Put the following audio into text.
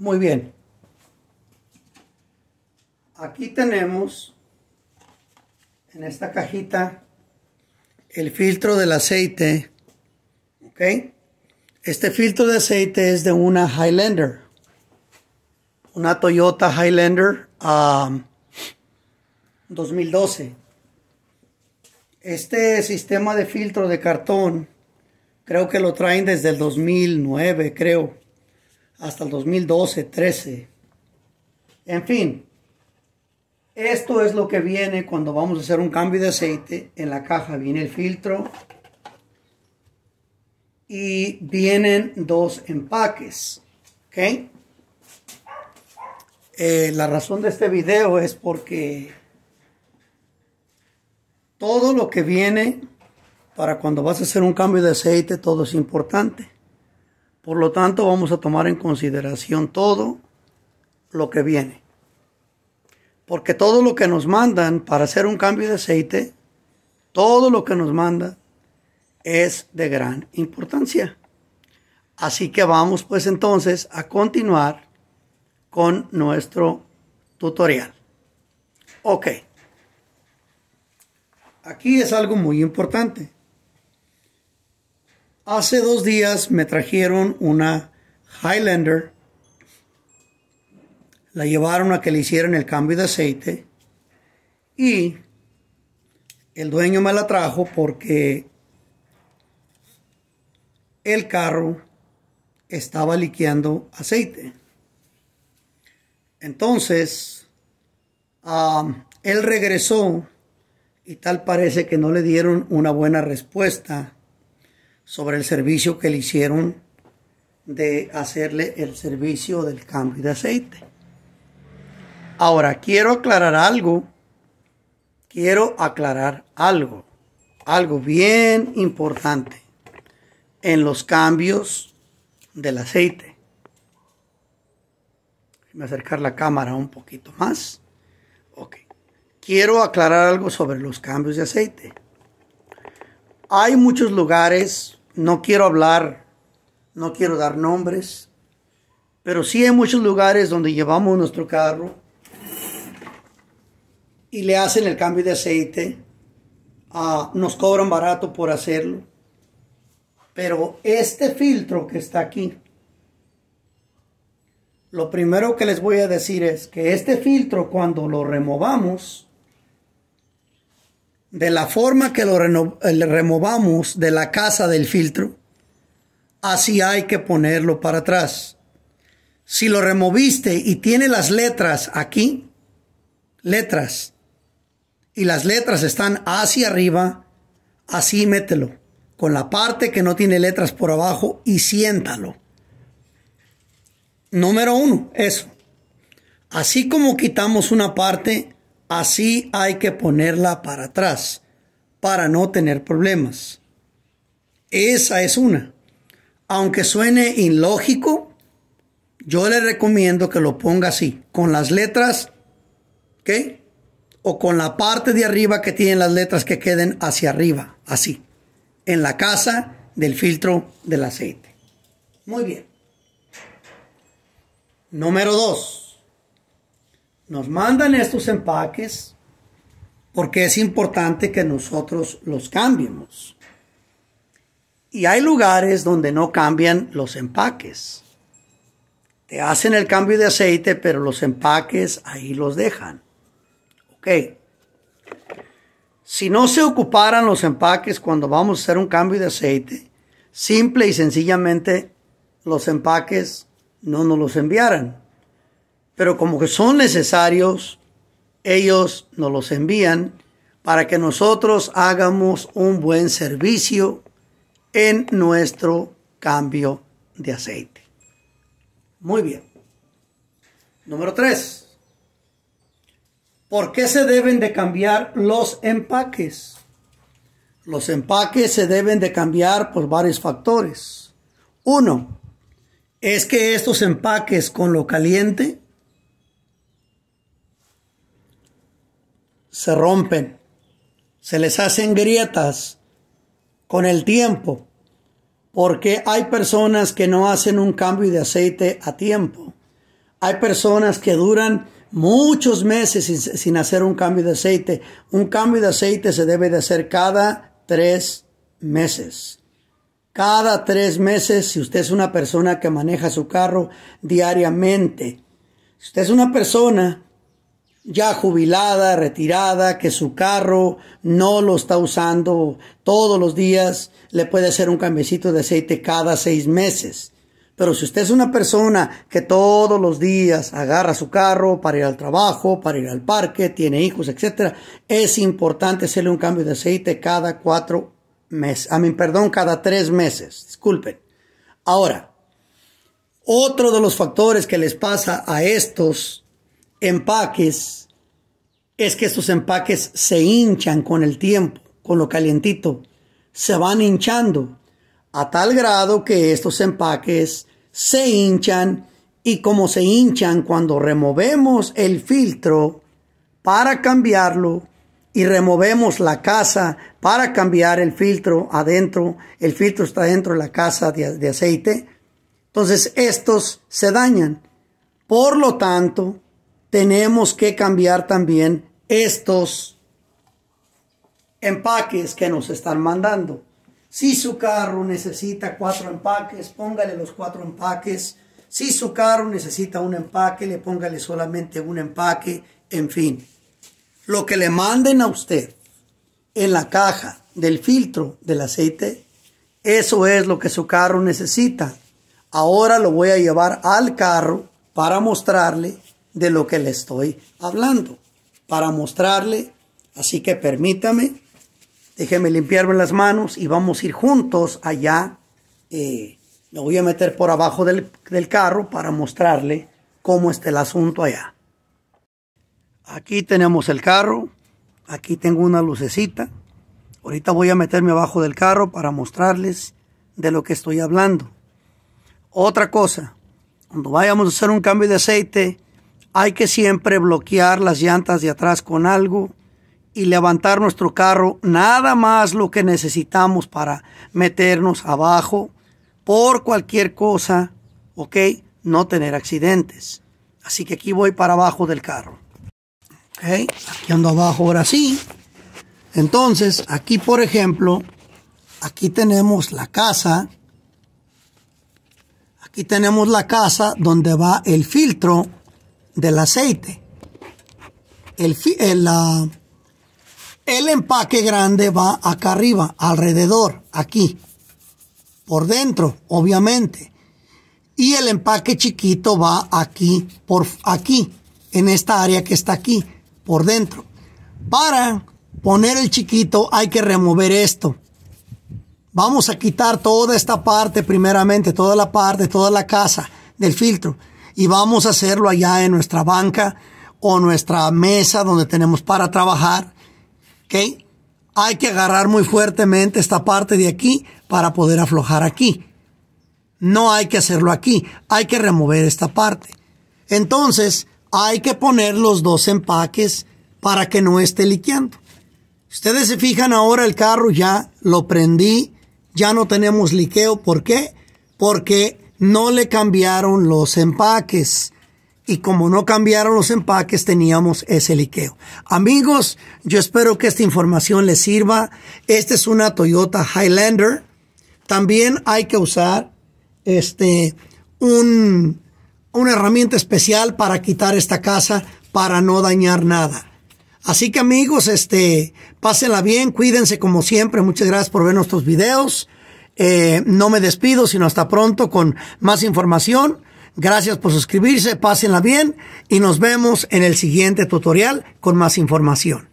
Muy bien. Aquí tenemos en esta cajita el filtro del aceite. Este filtro de aceite es de una Highlander. Una Toyota Highlander 2012. Um, este sistema de filtro de cartón creo que lo traen desde el 2009, creo hasta el 2012, 13. En fin, esto es lo que viene cuando vamos a hacer un cambio de aceite. En la caja viene el filtro y vienen dos empaques. ¿Ok? Eh, la razón de este video es porque todo lo que viene para cuando vas a hacer un cambio de aceite, todo es importante. Por lo tanto, vamos a tomar en consideración todo lo que viene. Porque todo lo que nos mandan para hacer un cambio de aceite, todo lo que nos manda es de gran importancia. Así que vamos pues entonces a continuar con nuestro tutorial. Ok. Aquí es algo muy importante. Hace dos días me trajeron una Highlander. La llevaron a que le hicieran el cambio de aceite. Y el dueño me la trajo porque el carro estaba liqueando aceite. Entonces, ah, él regresó y tal parece que no le dieron una buena respuesta sobre el servicio que le hicieron de hacerle el servicio del cambio de aceite. Ahora, quiero aclarar algo. Quiero aclarar algo. Algo bien importante en los cambios del aceite. Me acercar la cámara un poquito más. Ok. Quiero aclarar algo sobre los cambios de aceite. Hay muchos lugares no quiero hablar, no quiero dar nombres, pero sí hay muchos lugares donde llevamos nuestro carro y le hacen el cambio de aceite, ah, nos cobran barato por hacerlo, pero este filtro que está aquí, lo primero que les voy a decir es que este filtro cuando lo removamos, de la forma que lo removamos de la casa del filtro, así hay que ponerlo para atrás. Si lo removiste y tiene las letras aquí, letras, y las letras están hacia arriba, así mételo, con la parte que no tiene letras por abajo y siéntalo. Número uno, eso. Así como quitamos una parte, Así hay que ponerla para atrás para no tener problemas. Esa es una. Aunque suene ilógico, yo le recomiendo que lo ponga así, con las letras, ¿ok? O con la parte de arriba que tienen las letras que queden hacia arriba, así, en la casa del filtro del aceite. Muy bien. Número 2 nos mandan estos empaques porque es importante que nosotros los cambiemos. Y hay lugares donde no cambian los empaques. Te hacen el cambio de aceite, pero los empaques ahí los dejan. Ok. Si no se ocuparan los empaques cuando vamos a hacer un cambio de aceite, simple y sencillamente los empaques no nos los enviaran. Pero como que son necesarios, ellos nos los envían para que nosotros hagamos un buen servicio en nuestro cambio de aceite. Muy bien. Número tres. ¿Por qué se deben de cambiar los empaques? Los empaques se deben de cambiar por varios factores. Uno, es que estos empaques con lo caliente se rompen, se les hacen grietas con el tiempo, porque hay personas que no hacen un cambio de aceite a tiempo. Hay personas que duran muchos meses sin, hacer un cambio de aceite. Un cambio de aceite se debe de hacer cada tres meses. Cada tres meses, si usted es una persona que maneja su carro diariamente. Si usted es una persona ya jubilada, retirada, que su carro no lo está usando todos los días, le puede hacer un cambiecito de aceite cada seis meses. Pero si usted es una persona que todos los días agarra su carro para ir al trabajo, para ir al parque, tiene hijos, etc., es importante hacerle un cambio de aceite cada cuatro meses. A mi perdón, cada tres meses. Disculpen. Ahora, otro de los factores que les pasa a estos empaques es que estos empaques se hinchan con el tiempo, con lo calientito. Se van hinchando a tal grado que estos empaques se hinchan y como se hinchan cuando removemos el filtro para cambiarlo y removemos la casa para cambiar el filtro adentro, el filtro está dentro de la casa de, de aceite, entonces estos se dañan. Por lo tanto, tenemos que cambiar también estos empaques que nos están mandando. Si su carro necesita cuatro empaques, póngale los cuatro empaques. Si su carro necesita un empaque, le póngale solamente un empaque. En fin, lo que le manden a usted en la caja del filtro del aceite, eso es lo que su carro necesita. Ahora lo voy a llevar al carro para mostrarle de lo que le estoy hablando para mostrarle. Así que permítame, déjeme limpiarme las manos y vamos a ir juntos allá. Eh, me voy a meter por abajo del, del carro para mostrarle cómo está el asunto allá. Aquí tenemos el carro. Aquí tengo una lucecita. Ahorita voy a meterme abajo del carro para mostrarles de lo que estoy hablando. Otra cosa, cuando vayamos a hacer un cambio de aceite, hay que siempre bloquear las llantas de atrás con algo y levantar nuestro carro nada más lo que necesitamos para meternos abajo por cualquier cosa, ¿ok? No tener accidentes. Así que aquí voy para abajo del carro. ¿Ok? Aquí ando abajo ahora sí. Entonces, aquí por ejemplo, aquí tenemos la casa. Aquí tenemos la casa donde va el filtro del aceite. El, la, el empaque grande va acá arriba, alrededor, aquí, por dentro, obviamente. Y el empaque chiquito va aquí, por aquí, en esta área que está aquí, por dentro. Para poner el chiquito hay que remover esto. Vamos a quitar toda esta parte primeramente, toda la parte, toda la casa del filtro y vamos a hacerlo allá en nuestra banca o nuestra mesa donde tenemos para trabajar. ¿Ok? Hay que agarrar muy fuertemente esta parte de aquí para poder aflojar aquí. No hay que hacerlo aquí, hay que remover esta parte. Entonces, hay que poner los dos empaques para que no esté liqueando. Ustedes se fijan ahora el carro ya lo prendí, ya no tenemos liqueo. ¿Por qué? Porque no le cambiaron los empaques. Y como no cambiaron los empaques, teníamos ese liqueo. Amigos, yo espero que esta información les sirva. Esta es una Toyota Highlander. También hay que usar este, un, una herramienta especial para quitar esta casa, para no dañar nada. Así que amigos, este, pásenla bien, cuídense como siempre. Muchas gracias por ver nuestros videos. Eh, no me despido, sino hasta pronto con más información. Gracias por suscribirse, pásenla bien y nos vemos en el siguiente tutorial con más información.